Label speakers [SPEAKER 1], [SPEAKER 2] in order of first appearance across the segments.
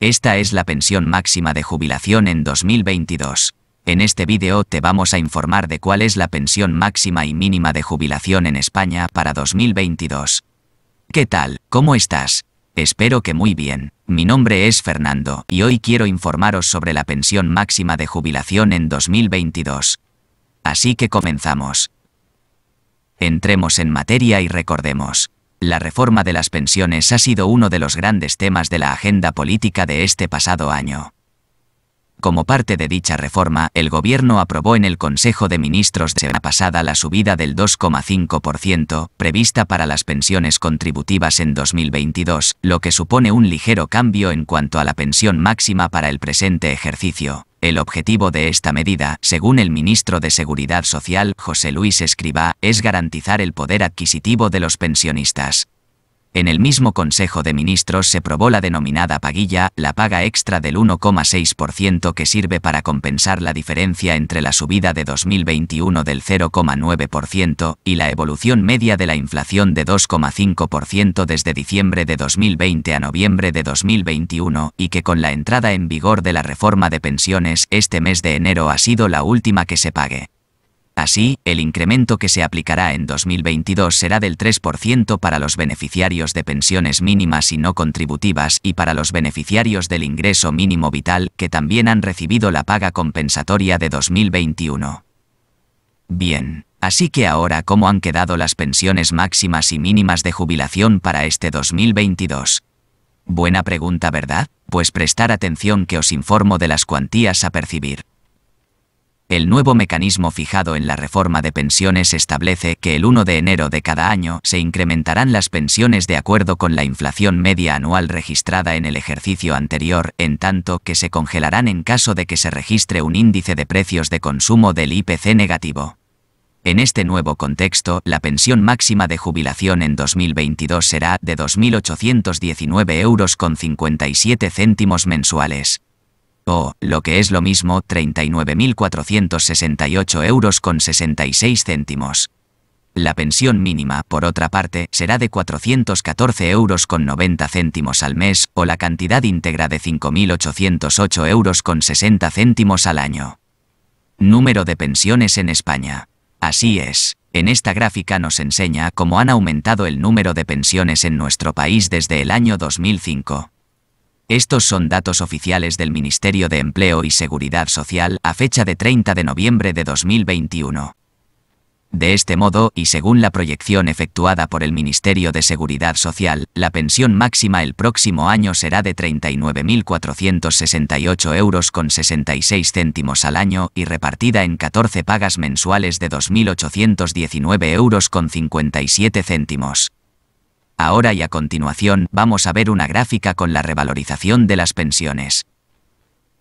[SPEAKER 1] Esta es la pensión máxima de jubilación en 2022. En este vídeo te vamos a informar de cuál es la pensión máxima y mínima de jubilación en España para 2022. ¿Qué tal? ¿Cómo estás? Espero que muy bien. Mi nombre es Fernando y hoy quiero informaros sobre la pensión máxima de jubilación en 2022. Así que comenzamos. Entremos en materia y recordemos. La reforma de las pensiones ha sido uno de los grandes temas de la agenda política de este pasado año. Como parte de dicha reforma, el gobierno aprobó en el Consejo de Ministros de semana pasada la subida del 2,5% prevista para las pensiones contributivas en 2022, lo que supone un ligero cambio en cuanto a la pensión máxima para el presente ejercicio. El objetivo de esta medida, según el ministro de Seguridad Social, José Luis Escriba, es garantizar el poder adquisitivo de los pensionistas. En el mismo Consejo de Ministros se probó la denominada paguilla, la paga extra del 1,6% que sirve para compensar la diferencia entre la subida de 2021 del 0,9% y la evolución media de la inflación de 2,5% desde diciembre de 2020 a noviembre de 2021 y que con la entrada en vigor de la reforma de pensiones este mes de enero ha sido la última que se pague. Así, el incremento que se aplicará en 2022 será del 3% para los beneficiarios de pensiones mínimas y no contributivas y para los beneficiarios del ingreso mínimo vital, que también han recibido la paga compensatoria de 2021. Bien, así que ahora cómo han quedado las pensiones máximas y mínimas de jubilación para este 2022. Buena pregunta, ¿verdad? Pues prestar atención que os informo de las cuantías a percibir. El nuevo mecanismo fijado en la reforma de pensiones establece que el 1 de enero de cada año se incrementarán las pensiones de acuerdo con la inflación media anual registrada en el ejercicio anterior, en tanto que se congelarán en caso de que se registre un índice de precios de consumo del IPC negativo. En este nuevo contexto, la pensión máxima de jubilación en 2022 será de 2.819,57 euros mensuales o, lo que es lo mismo, 39.468 euros con 66 céntimos. La pensión mínima, por otra parte, será de 414 euros con 90 céntimos al mes, o la cantidad íntegra de 5.808 euros con 60 céntimos al año. Número de pensiones en España. Así es. En esta gráfica nos enseña cómo han aumentado el número de pensiones en nuestro país desde el año 2005. Estos son datos oficiales del Ministerio de Empleo y Seguridad Social a fecha de 30 de noviembre de 2021. De este modo, y según la proyección efectuada por el Ministerio de Seguridad Social, la pensión máxima el próximo año será de 39.468 euros con 66 céntimos al año y repartida en 14 pagas mensuales de 2.819 euros con 57 céntimos. Ahora y a continuación vamos a ver una gráfica con la revalorización de las pensiones.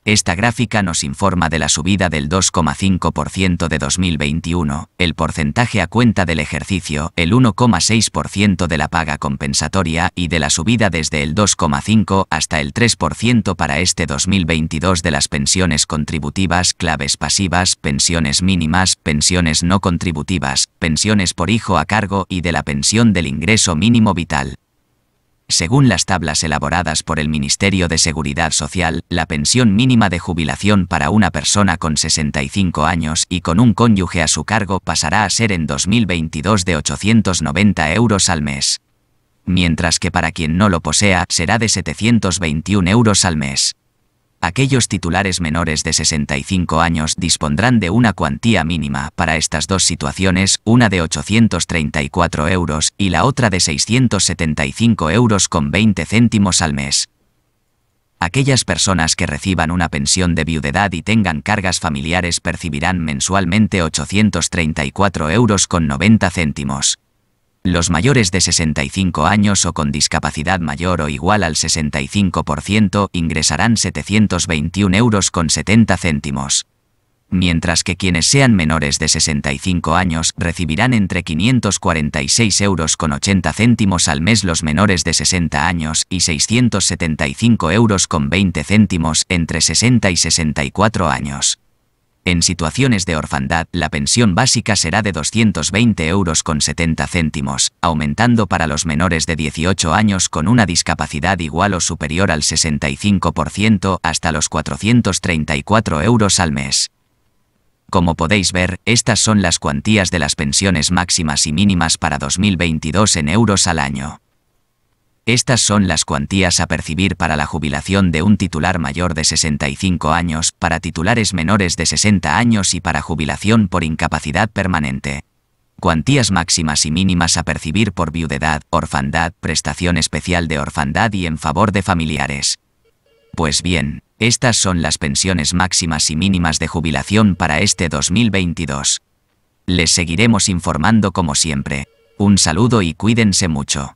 [SPEAKER 1] Esta gráfica nos informa de la subida del 2,5% de 2021, el porcentaje a cuenta del ejercicio, el 1,6% de la paga compensatoria y de la subida desde el 2,5 hasta el 3% para este 2022 de las pensiones contributivas, claves pasivas, pensiones mínimas, pensiones no contributivas, pensiones por hijo a cargo y de la pensión del ingreso mínimo vital. Según las tablas elaboradas por el Ministerio de Seguridad Social, la pensión mínima de jubilación para una persona con 65 años y con un cónyuge a su cargo pasará a ser en 2022 de 890 euros al mes. Mientras que para quien no lo posea será de 721 euros al mes aquellos titulares menores de 65 años dispondrán de una cuantía mínima para estas dos situaciones, una de 834 euros y la otra de 675 euros con 20 céntimos al mes. Aquellas personas que reciban una pensión de viudedad y tengan cargas familiares percibirán mensualmente 834 euros con 90 céntimos. Los mayores de 65 años o con discapacidad mayor o igual al 65% ingresarán 721 euros con 70 céntimos. Mientras que quienes sean menores de 65 años recibirán entre 546 euros con 80 céntimos al mes los menores de 60 años y 675 euros con 20 céntimos entre 60 y 64 años. En situaciones de orfandad, la pensión básica será de 220 euros con 70 céntimos, aumentando para los menores de 18 años con una discapacidad igual o superior al 65% hasta los 434 euros al mes. Como podéis ver, estas son las cuantías de las pensiones máximas y mínimas para 2022 en euros al año. Estas son las cuantías a percibir para la jubilación de un titular mayor de 65 años, para titulares menores de 60 años y para jubilación por incapacidad permanente. Cuantías máximas y mínimas a percibir por viudedad, orfandad, prestación especial de orfandad y en favor de familiares. Pues bien, estas son las pensiones máximas y mínimas de jubilación para este 2022. Les seguiremos informando como siempre. Un saludo y cuídense mucho.